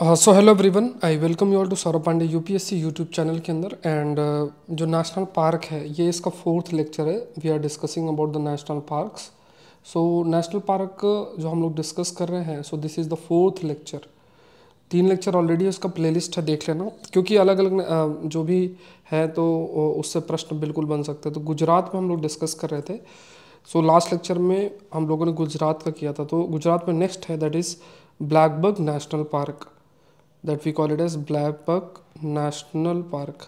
So hello everyone I welcome you all to Saurabh Pande UPSC YouTube channel के अंदर and uh, जो national park है ये इसका फोर्थ लेक्चर है we are discussing about the national parks so national park जो हम लोग डिस्कस कर रहे हैं so this is the fourth lecture तीन लेक्चर ऑलरेडी उसका लिस्ट है देख लेना क्योंकि अलग अलग uh, जो भी है तो उससे प्रश्न बिल्कुल बन सकते हैं तो गुजरात में हम लोग डिस्कस कर रहे थे सो लास्ट लेक्चर में हम लोगों ने गुजरात का किया था तो गुजरात में नेक्स्ट है that is blackbuck national park that we call it as blackbuck national park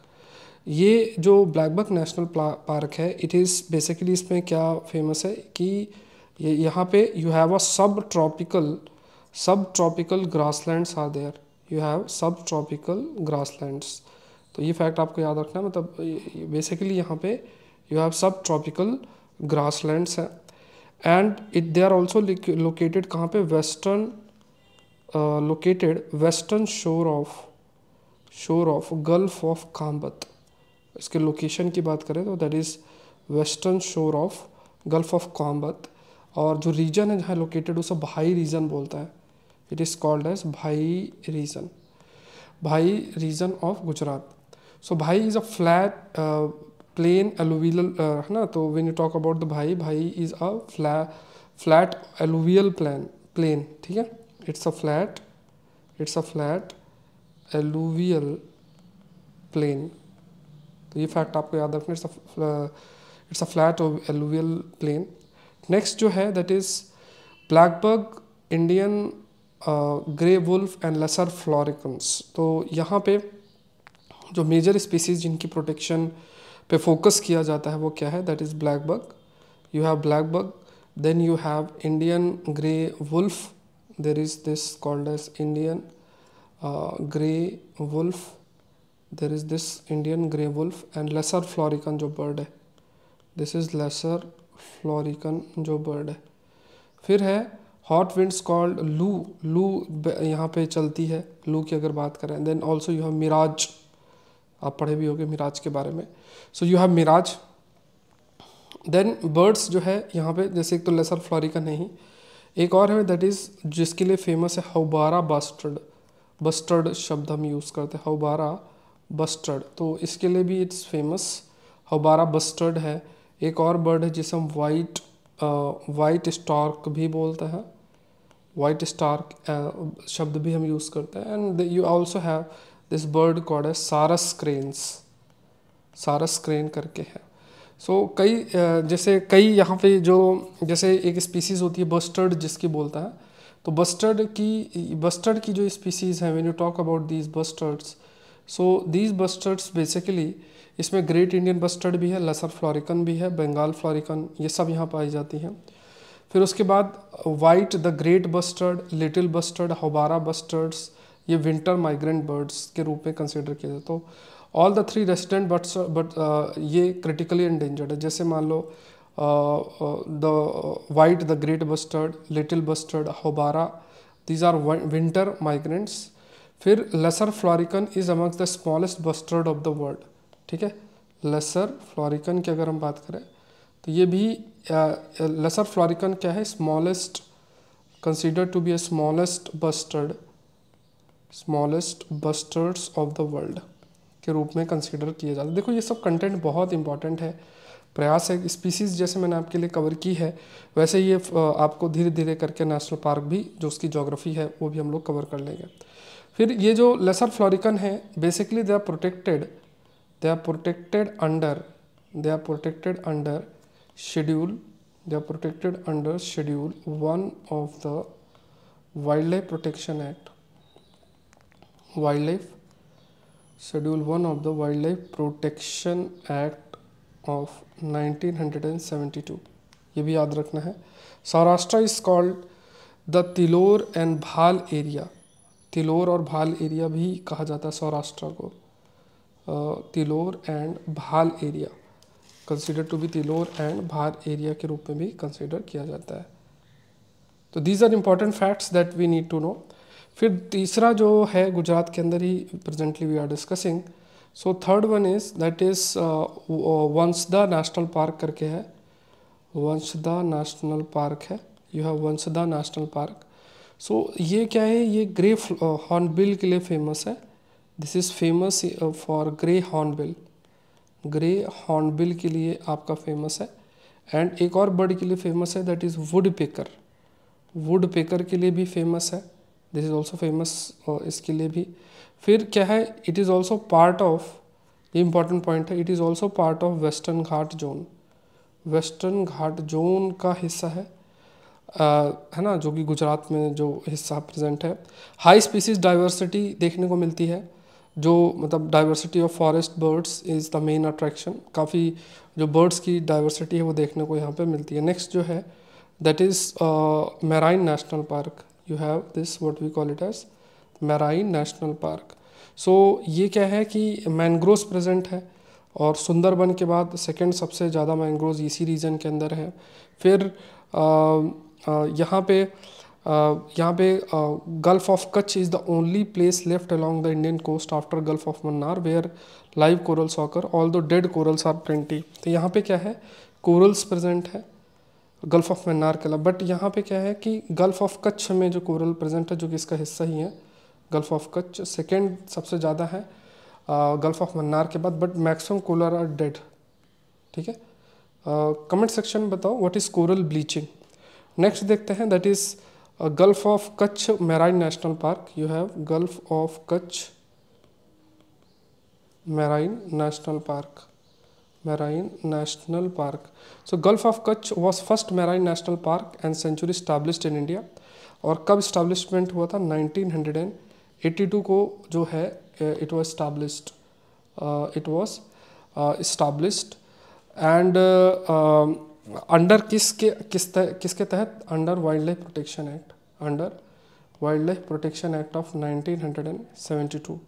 ये जो ब्लैकबक नेशनल पार्क है इट इज़ बेसिकली इसमें क्या फेमस है कि ये यहाँ पे you have a subtropical subtropical grasslands are there you have subtropical grass grasslands तो ये फैक्ट आपको याद रखना है मतलब बेसिकली यहाँ पे you have subtropical grasslands हैं and it they are also located कहाँ पे western located western shore of shore of gulf of of इसके लोकेशन की बात करें तो that is western shore of gulf of Khambhat और जो रीजन है जहाँ लोकेटेड उसे भाई रीजन बोलता है it is called as Bhal region Bhal region of Gujarat so Bhal is a flat plain alluvial है ना तो when you talk about the Bhal Bhal is a flat flat alluvial plan plain ठीक है it's a flat it's a flat alluvial plain तो ये fact आपको याद रखना it's it's a flat alluvial plain next जो है that is blackbuck Indian grey wolf and lesser floricans तो यहाँ पे जो मेजर स्पीसीज जिनकी प्रोटेक्शन पे फोकस किया जाता है वो क्या है that is blackbuck you have blackbuck then you have Indian grey wolf there is this called as Indian uh, gray wolf there is this Indian gray wolf and lesser florican jo bird hai this is lesser florican jo bird है फिर है hot winds called लू लू यहाँ पे चलती है लू की अगर बात करें then also you have mirage आप पढ़े भी होंगे मिराज के बारे में so you have mirage then birds जो है यहाँ पे जैसे एक तो लेसर फ्लोरिकन नहीं एक और है दैट इज़ जिसके लिए फेमस है हौबारा बस्टर्ड बस्टर्ड शब्द हम यूज़ करते हैं हौबारा बस्टर्ड तो इसके लिए भी इट्स फेमस हौबारा बस्टर्ड है एक और बर्ड है जिसे हम वाइट वाइट स्टार्क भी बोलते हैं वाइट स्टार्क शब्द भी हम यूज़ करते हैं and you also have this bird called है सारस क्रेन्स सारस क्रेन करके है सो so, कई जैसे कई यहाँ पे जो जैसे एक स्पीसीज़ होती है बस्टर्ड जिसकी बोलता है तो बस्टर्ड की बस्टर्ड की जो स्पीसीज़ हैं when you talk about these bustards so these bustards basically इसमें ग्रेट इंडियन बस्टर्ड भी है लसर फ्लोरिकन भी है बंगाल फ्लोरिकन ये सब यहाँ पाई जाती हैं फिर उसके बाद white the great bustard little bustard houbara bustards ये विंटर माइग्रेंट बर्ड्स के रूप में कंसिडर किया जाता तो all the three resident but but ये क्रिटिकली इंडेंजर्ड है जैसे मान लो the white the great bustard little bustard houbara these are winter migrants फिर lesser florican is amongst the smallest bustard of the world ठीक है लेसर फ्लॉरिकन की अगर हम बात करें तो ये भी लेसर uh, फ्लॉरिकन uh, क्या है smallest consider to be a smallest bustard smallest bustards of the world के रूप में कंसिडर किया जाता है देखो ये सब कंटेंट बहुत इंपॉर्टेंट है प्रयास है स्पीसीज़ जैसे मैंने आपके लिए कवर की है वैसे ये आपको धीरे धीरे करके नेशनल पार्क भी जो उसकी जोग्राफ़ी है वो भी हम लोग कवर कर लेंगे फिर ये जो लेसर फ्लोरिकन है basically they are protected they are protected under they are protected under schedule they are protected under schedule one of the wildlife protection act wildlife schedule one of the wildlife protection act of 1972. ये भी याद रखना है Saurashtra is called the Tilor and Bhal area Tilor और Bhal area भी कहा जाता है सौराष्ट्र को Tilor and Bhal area consider to be Tilor and Bhal area के रूप में भी कंसिडर किया जाता है तो these are important facts that we need to know फिर तीसरा जो है गुजरात के अंदर ही presently we are discussing so third one is that is Vansda national park करके है वंशदा नेशनल पार्क है you have Vansda national park so ये क्या है ये ग्रे हॉर्नबिल uh, के लिए फेमस है this is famous for grey hornbill grey hornbill के लिए आपका फेमस है एंड एक और बर्ड के लिए फेमस है that is woodpecker woodpecker के लिए भी फेमस है दिस इज़ ऑल्सो फेमस इसके लिए भी फिर क्या है it is also part of ये इंपॉर्टेंट पॉइंट है it is also part of western Ghat zone western Ghat zone का हिस्सा है आ, uh, है ना जो कि गुजरात में जो हिस्सा प्रेजेंट है हाई स्पीसीज डाइवर्सिटी देखने को मिलती है जो मतलब diversity of forest birds is the main attraction काफ़ी जो बर्ड्स की डाइवर्सिटी है वो देखने को यहाँ पे मिलती है नेक्स्ट जो है that is marine national park you have this what we call it as marine national park so ये क्या है कि मैंग्रोव प्रेजेंट है और सुंदरबन के बाद सेकेंड सबसे ज़्यादा मैंग्रोव इसी रीजन के अंदर है फिर यहाँ पे यहाँ पे gulf of Kutch is the only place left along the Indian coast after gulf of Mannar where live corals occur although dead corals are plenty तो यहाँ पे क्या है कोरल्स प्रेजेंट है गल्फ़ ऑफ मन्नार किला बट यहाँ पे क्या है कि गल्फ़ ऑफ कच्छ में जो कोरल प्रेजेंट है जो कि इसका हिस्सा ही है गल्फ़ ऑफ कच्छ सेकेंड सबसे ज़्यादा है गल्फ़ ऑफ मन्नार के बाद but maximum coral are dead ठीक है कमेंट सेक्शन में बताओ what is coral bleaching next देखते हैं that is gulf of Kutch marine national park you have gulf of Kutch marine national park marine national park so gulf of kutch was first marine national park and sanctuary established in india और कब establishment हुआ था 1982 को जो है it was established it was established and under किस के किस तह, किसके तहत under wildlife protection act under wildlife protection act of to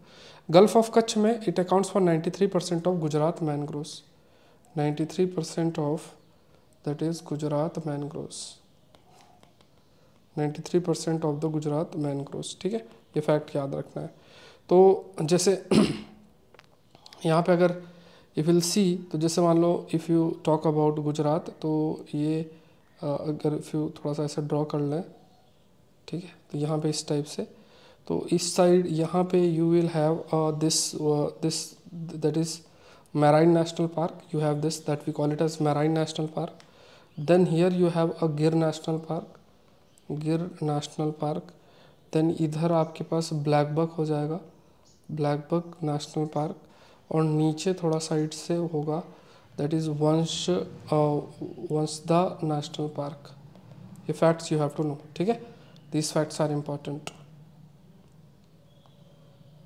gulf of Kutch में it accounts for ninety three percent of Gujarat mangroves 93 percent of that is Gujarat mangroves 93 percent of the Gujarat mangroves ठीक है ये fact याद रखना है तो जैसे यहाँ पे अगर इफ़ विल सी तो जैसे मान लो if you talk about Gujarat तो ये अगर इफ़ यू थोड़ा सा ऐसा ड्रॉ कर लें ठीक है तो यहाँ पे इस टाइप से तो इस साइड यहाँ पे you will have this this that is Marine National Park you have this that we call it as Marine National Park then here you have a Gir National Park Gir National Park then इधर आपके पास black buck हो जाएगा black buck national park और नीचे थोड़ा side से होगा that is Vans Vansda national park ये facts you have to know ठीक है दीज फैक्ट्स आर इम्पॉर्टेंट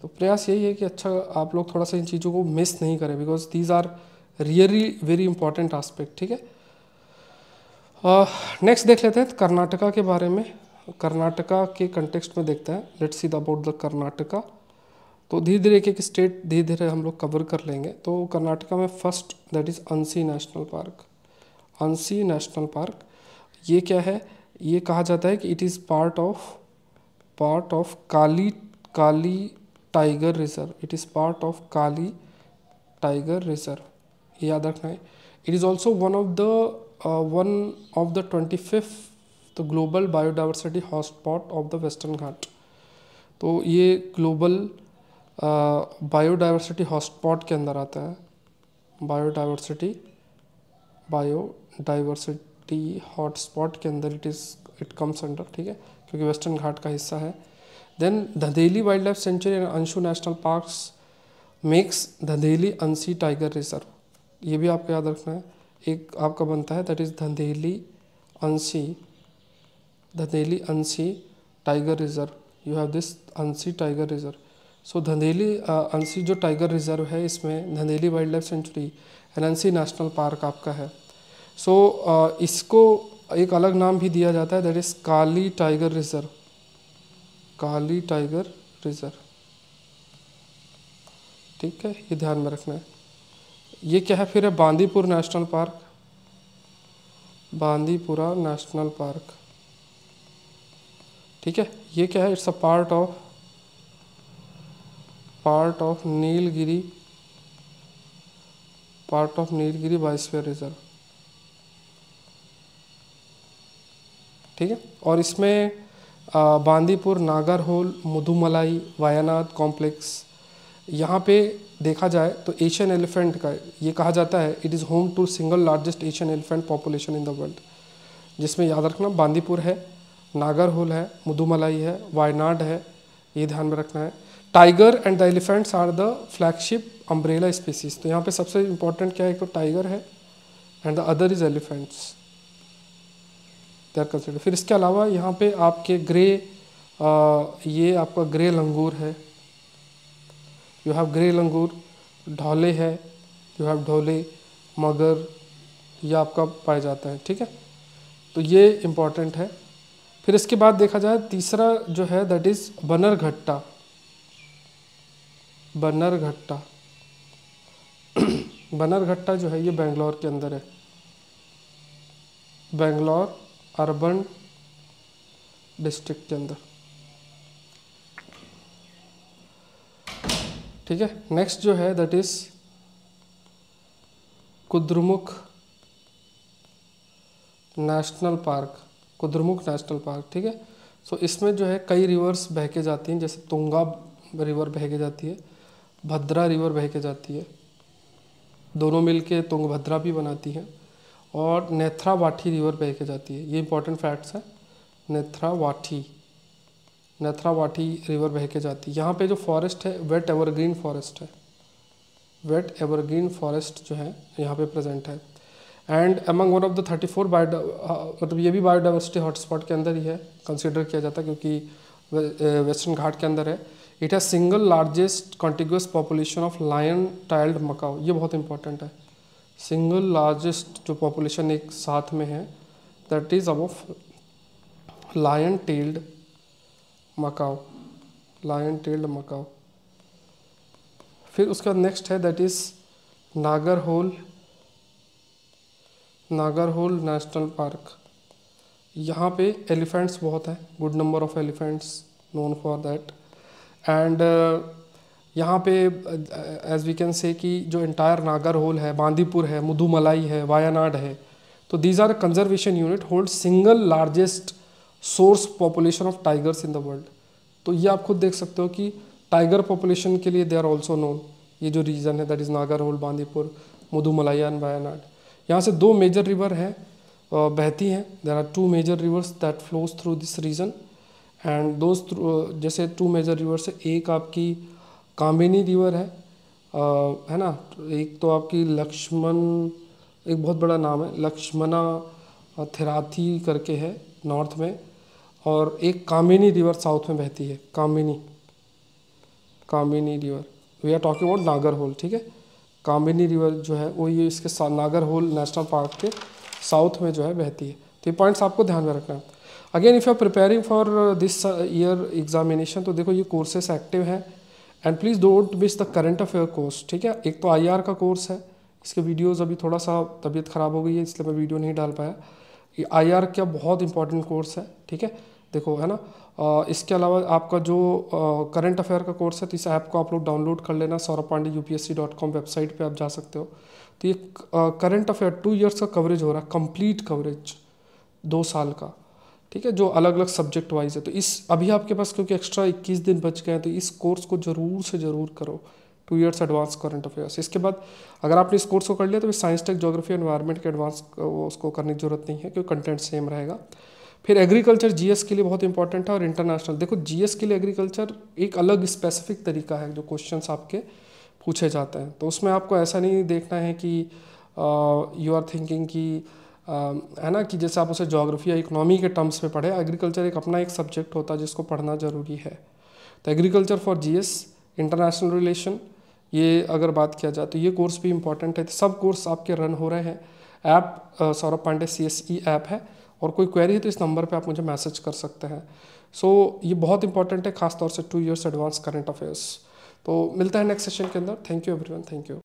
तो प्रयास यही है कि अच्छा आप लोग थोड़ा सा इन चीज़ों को मिस नहीं करें because these are really very important aspect ठीक है नेक्स्ट देख लेते हैं कर्नाटका के बारे में कर्नाटका के कंटेक्स्ट में देखते हैं let's see the about the Karnataka तो धीरे धीरे एक एक स्टेट धीरे धीरे हम लोग कवर कर लेंगे तो कर्नाटका में first that is Anshi national park Anshi national park ये क्या है ये कहा जाता है कि it is part of part of Kali Kali tiger reserve it is part of Kali tiger reserve याद रखना है it is also one of the one of the twenty fifth global biodiversity hotspot of the western Ghat तो ये global biodiversity hotspot के अंदर आता है biodiversity biodiversity hotspot के अंदर it is it comes under ठीक है क्योंकि वेस्टर्न घाट का हिस्सा है Then Dandeli Wildlife Sanctuary and Anshu National Parks makes Dandeli Ansi Tiger Reserve. ये भी आपको याद रखना है एक आपका बनता है that is Dandeli Anshi Dandeli Anshi tiger reserve you have this Anshi tiger reserve so Dandeli Anshi जो टाइगर रिजर्व है इसमें Dandeli wildlife sanctuary and Anshi national park आपका है सो so, uh, इसको एक अलग नाम भी दिया जाता है that is Kali tiger reserve Kali tiger reserve ठीक है ये ध्यान में रखना है ये क्या है फिर है Bandipur national park Bandipura national park ठीक है ये क्या है it's a part of part of Nilgiri part of Nilgiri biosphere reserve ठीक है और इसमें बांदीपुर नागर होल मधुमलाई वायानाथ कॉम्प्लेक्स यहाँ पे देखा जाए तो एशियन एलिफेंट का ये कहा जाता है it is home to single largest Asian elephant population in the world जिसमें याद रखना बांदीपुर है नागर होल है मधुमलाई है वायनाड है ये ध्यान में रखना है tiger and the elephants are the flagship umbrella species तो यहाँ पे सबसे इम्पोर्टेंट क्या है एक तो टाइगर है and the other is elephants तैयार कर सकते फिर इसके अलावा यहाँ पे आपके ग्रे आ, ये आपका ग्रे लंगूर है यू हैव ग्रे लंगूर ढोले है यू हैव ढोले मगर ये आपका पाया जाता है ठीक है तो ये इम्पॉर्टेंट है फिर इसके बाद देखा जाए तीसरा जो है दैट इज़ बनर घट्टा बनर घट्टा बनर घट्टा जो है ये बेंगलोर के अंदर है बेंगलोर अर्बन डिस्ट्रिक्ट के अंदर ठीक है नेक्स्ट जो है that is Kudremukh national park Kudremukh national park ठीक है सो इसमें जो है कई रिवर्स बह के जाती हैं जैसे तुंगा रिवर बह के जाती है भद्रा रिवर बह के जाती है दोनों मिलके तुंगभद्रा भी बनाती हैं और नेथ्रावाठी रिवर बह के जाती है ये इंपॉर्टेंट फैक्ट्स है नेथ्रावाठी नेथ्रावाठी रिवर बह के जाती है यहाँ पे जो फॉरेस्ट है वेट एवरग्रीन फॉरेस्ट है वेट एवरग्रीन फॉरेस्ट जो है यहाँ पे प्रेजेंट है and among one of the thirty four bio मतलब ये भी बायोडाइवर्सिटी हॉटस्पॉट के अंदर ही है कंसिडर किया जाता है क्योंकि वेस्टर्न घाट के अंदर है it has single largest contiguous population of lion tailed macaque ये बहुत इंपॉर्टेंट है सिंगल लार्जेस्ट जो पॉपुलेशन एक साथ में है दैट इज़ अब lion tailed macaque lion tailed macaque फिर उसका नेक्स्ट है that is Nagarhole Nagarhole national park यहाँ पे एलिफेंट्स बहुत है good number of elephants known for that and यहाँ पे एज वी कैन से कि जो इंटायर नागर होल है बांदीपुर है मधुमलाई है वायानाड है तो these are conservation unit hold single largest source population of tigers in the world तो ये आप खुद देख सकते हो कि टाइगर पॉपुलेशन के लिए दे आर ऑल्सो नोन ये जो रीजन है that is Nagarhole Bandipur Mudumalai and Wayanad यहाँ से दो मेजर रिवर है बहती हैं there are two major rivers that flows through this region and दोस्त जैसे टू मेजर रिवर्स है एक आपकी कामिनी रिवर है आ, है ना एक तो आपकी लक्ष्मण एक बहुत बड़ा नाम है लक्ष्मणा थेराथी करके है नॉर्थ में और एक कामिनी रिवर साउथ में बहती है Kabini Kabini river we are talking about Nagarhole ठीक है कामिनी रिवर जो है वो ये इसके नागर होल नेशनल पार्क के साउथ में जो है बहती है तो ये पॉइंट्स आपको ध्यान में रखना है again if you are preparing for this year examination तो देखो ये कोर्सेस एक्टिव हैं एंड please don't miss the current affair course ठीक है एक तो आई का कोर्स है इसके वीडियोज़ अभी थोड़ा सा तबीयत ख़राब हो गई है इसलिए मैं वीडियो नहीं डाल पाया ये आई का बहुत इंपॉर्टेंट कोर्स है ठीक है देखो है ना आ, इसके अलावा आपका जो करंट अफेयर का कोर्स है तो इस ऐप को आप लोग डाउनलोड कर लेना सौरभ पांडे यू वेबसाइट पर आप जा सकते हो तो ये करंट अफेयर टू ईयर्स का कवरेज हो रहा है कंप्लीट कवरेज दो साल का ठीक है जो अलग अलग सब्जेक्ट वाइज है तो इस अभी आपके पास क्योंकि एक्स्ट्रा 21 दिन बच गए हैं तो इस कोर्स को ज़रूर से ज़रूर करो two years advance current affairs इसके बाद अगर आपने इस कोर्स को कर लिया तो फिर साइंस टेक जोग्राफी एनवायरमेंट के एडवांस उसको करने की जरूरत नहीं है क्योंकि कंटेंट सेम रहेगा फिर एग्रीकल्चर जी के लिए बहुत इंपॉर्टेंट है और इंटरनेशनल देखो जी के लिए एग्रीकल्चर एक अलग स्पेसिफिक तरीका है जो क्वेश्चन आपके पूछे जाते हैं तो उसमें आपको ऐसा नहीं देखना है कि यू आर थिंकिंग कि है ना कि जैसे आप उसे जोग्राफी या इकोनॉमी के टर्म्स में पढ़े एग्रीकल्चर एक अपना एक सब्जेक्ट होता है जिसको पढ़ना ज़रूरी है तो agriculture for G international relation ये अगर बात किया जाए तो ये कोर्स भी इंपॉर्टेंट है सब कोर्स आपके रन हो रहे हैं app Saurabh Pandey C S E app है और कोई क्वेरी है तो इस नंबर पे आप मुझे मैसेज कर सकते हैं सो so, ये बहुत इंपॉर्टेंट है खासतौर से two years advance current affairs तो मिलता है नेक्स्ट सेशन के अंदर thank you everyone thank you